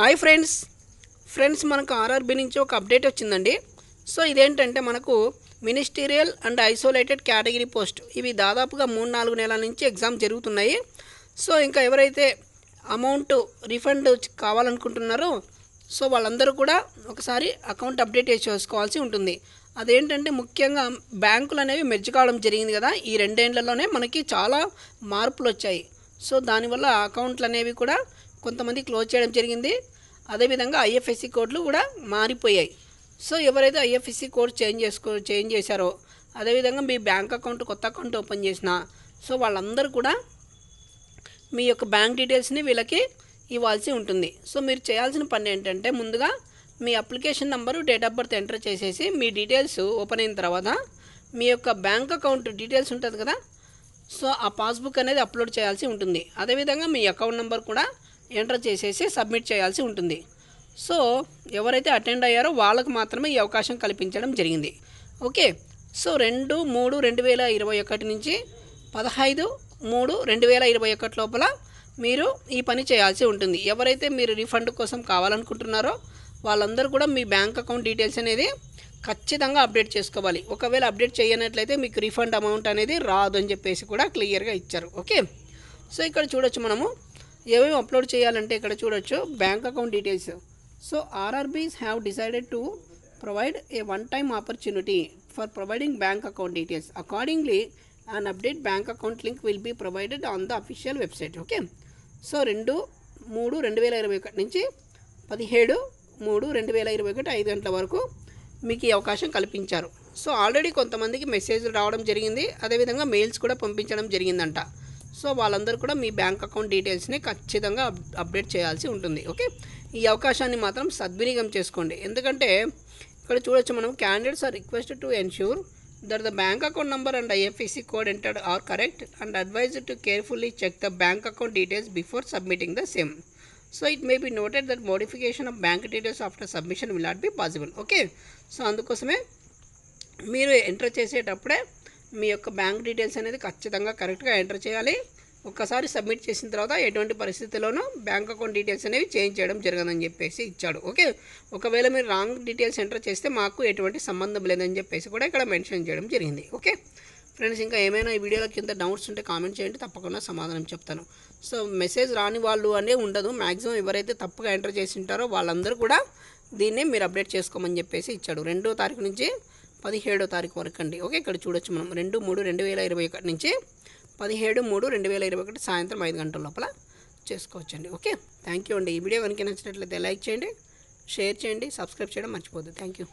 hi friends friends మనకు RRB నుంచి ఒక అప్డేట్ వచ్చిందండి సో ఇదేంటంటే మనకు ministerial and isolated category post ఇవి దాదాపుగా మూడు నాలుగు నెలల నుంచి ఎగ్జామ్ జరుగుతున్నాయి సో ఇంకా ఎవరైతే అమౌంట్ రిఫండ్ కావాలనుకుంటున్నారో సో వాళ్ళందరూ కూడా ఒకసారి అకౌంట్ అప్డేట్ చేసుకోవాల్సి ఉంటుంది అదేంటంటే ముఖ్యంగా బ్యాంకులు అనేవి మెర్జ్ కావడం జరిగింది కదా ఈ రెండేళ్లలోనే మనకి చాలా మార్పులు వచ్చాయి సో దానివల్ల అకౌంట్లు అనేవి కూడా కొంతమంది క్లోజ్ చేయడం జరిగింది అదేవిధంగా ఐఎఫ్ఎస్సి కోడ్లు కూడా మారిపోయాయి సో ఎవరైతే ఐఎఫ్ఎస్సి కోడ్ చేంజ్ చేసుకో చేంజ్ చేశారో అదేవిధంగా మీ బ్యాంక్ అకౌంట్ కొత్త అకౌంట్ ఓపెన్ చేసిన సో వాళ్ళందరూ కూడా మీ యొక్క బ్యాంక్ డీటెయిల్స్ని వీళ్ళకి ఇవ్వాల్సి ఉంటుంది సో మీరు చేయాల్సిన పని ఏంటంటే ముందుగా మీ application number date of birth enter చేసేసి మీ డీటెయిల్స్ ఓపెన్ అయిన తర్వాత మీ యొక్క బ్యాంక్ అకౌంట్ డీటెయిల్స్ ఉంటుంది కదా సో ఆ పాస్బుక్ అనేది అప్లోడ్ చేయాల్సి ఉంటుంది అదేవిధంగా మీ అకౌంట్ నెంబర్ కూడా ఎంటర్ చేసేసి సబ్మిట్ చేయాల్సి ఉంటుంది సో ఎవరైతే అటెండ్ అయ్యారో వాళ్ళకు మాత్రమే ఈ అవకాశం కల్పించడం జరిగింది ఓకే సో రెండు మూడు రెండు వేల ఇరవై ఒకటి నుంచి పదహైదు మూడు రెండు వేల ఇరవై ఒకటి లోపల మీరు ఈ పని చేయాల్సి ఉంటుంది ఎవరైతే మీరు రీఫండ్ కోసం కావాలనుకుంటున్నారో వాళ్ళందరూ కూడా మీ బ్యాంక్ అకౌంట్ డీటెయిల్స్ అనేది ఖచ్చితంగా అప్డేట్ చేసుకోవాలి ఒకవేళ అప్డేట్ చేయనట్లయితే మీకు రీఫండ్ అమౌంట్ అనేది రాదు అని చెప్పేసి కూడా క్లియర్గా ఇచ్చారు ఓకే సో ఇక్కడ చూడొచ్చు మనము ఏమేమి అప్లోడ్ చేయాలంటే ఇక్కడ చూడొచ్చు bank account details so RRBs have decided to provide a one time opportunity for providing bank account details accordingly an update bank account link will be provided on the official website okay so రెండు మూడు రెండు వేల ఇరవై ఒకటి నుంచి పదిహేడు మూడు రెండు వేల ఇరవై ఒకటి ఐదు గంటల వరకు మీకు ఈ అవకాశం కల్పించారు సో ఆల్రెడీ కొంతమందికి మెసేజ్లు రావడం జరిగింది అదేవిధంగా మెయిల్స్ కూడా పంపించడం జరిగిందంట సో వాళ్ళందరూ కూడా మీ బ్యాంక్ అకౌంట్ డీటెయిల్స్ని ఖచ్చితంగా అప్డేట్ చేయాల్సి ఉంటుంది ఓకే ఈ అవకాశాన్ని మాత్రం సద్వినియోగం చేసుకోండి ఎందుకంటే ఇక్కడ చూడొచ్చు మనం candidates are request to ensure that the bank account number and IFSC code entered are correct and advise to carefully check the bank account details before submitting the same so it may be noted that modification of bank details after submission will not be possible okay so అందుకోసమే మీరు enter చేసేటప్పుడే మీ యొక్క bank details అనేది ఖచ్చితంగా కరెక్ట్గా enter చేయాలి ఒక్కసారి submit చేసిన తర్వాత ఎటువంటి పరిస్థితుల్లోనూ బ్యాంక్ అకౌంట్ డీటెయిల్స్ అనేవి చేంజ్ చేయడం జరగదని చెప్పేసి ఇచ్చాడు ఓకే ఒకవేళ మీరు రాంగ్ డీటెయిల్స్ ఎంటర్ చేస్తే మాకు ఎటువంటి సంబంధం లేదని చెప్పేసి కూడా ఇక్కడ మెన్షన్ చేయడం జరిగింది ఓకే ఫ్రెండ్స్ ఇంకా ఏమైనా ఈ వీడియోలో కింద డౌట్స్ ఉంటే కామెంట్ చేయండి తప్పకుండా సమాధానం చెప్తాను సో మెసేజ్ రాని వాళ్ళు అనే ఉండదు మ్యాక్సిమం ఎవరైతే తప్పుగా ఎంటర్ చేసి ఉంటారో వాళ్ళందరూ కూడా దీన్ని మీరు అప్డేట్ చేసుకోమని చెప్పేసి ఇచ్చాడు రెండో తారీఖు నుంచి పదిహేడో తారీఖు వరకు అండి ఓకే ఇక్కడ చూడొచ్చు మనం రెండు మూడు రెండు వేల ఇరవై ఒకటి నుంచి పదిహేడు మూడు రెండు వేల ఇరవై ఒకటి సాయంత్రం ఐదు గంటల లోపల చేసుకోవచ్చండి ఓకే థ్యాంక్ యూ అండి ఈ వీడియో కనుక నచ్చినట్లయితే లైక్ చేయండి షేర్ చేయండి సబ్స్క్రైబ్ చేయడం మర్చిపోద్దు థ్యాంక్ యూ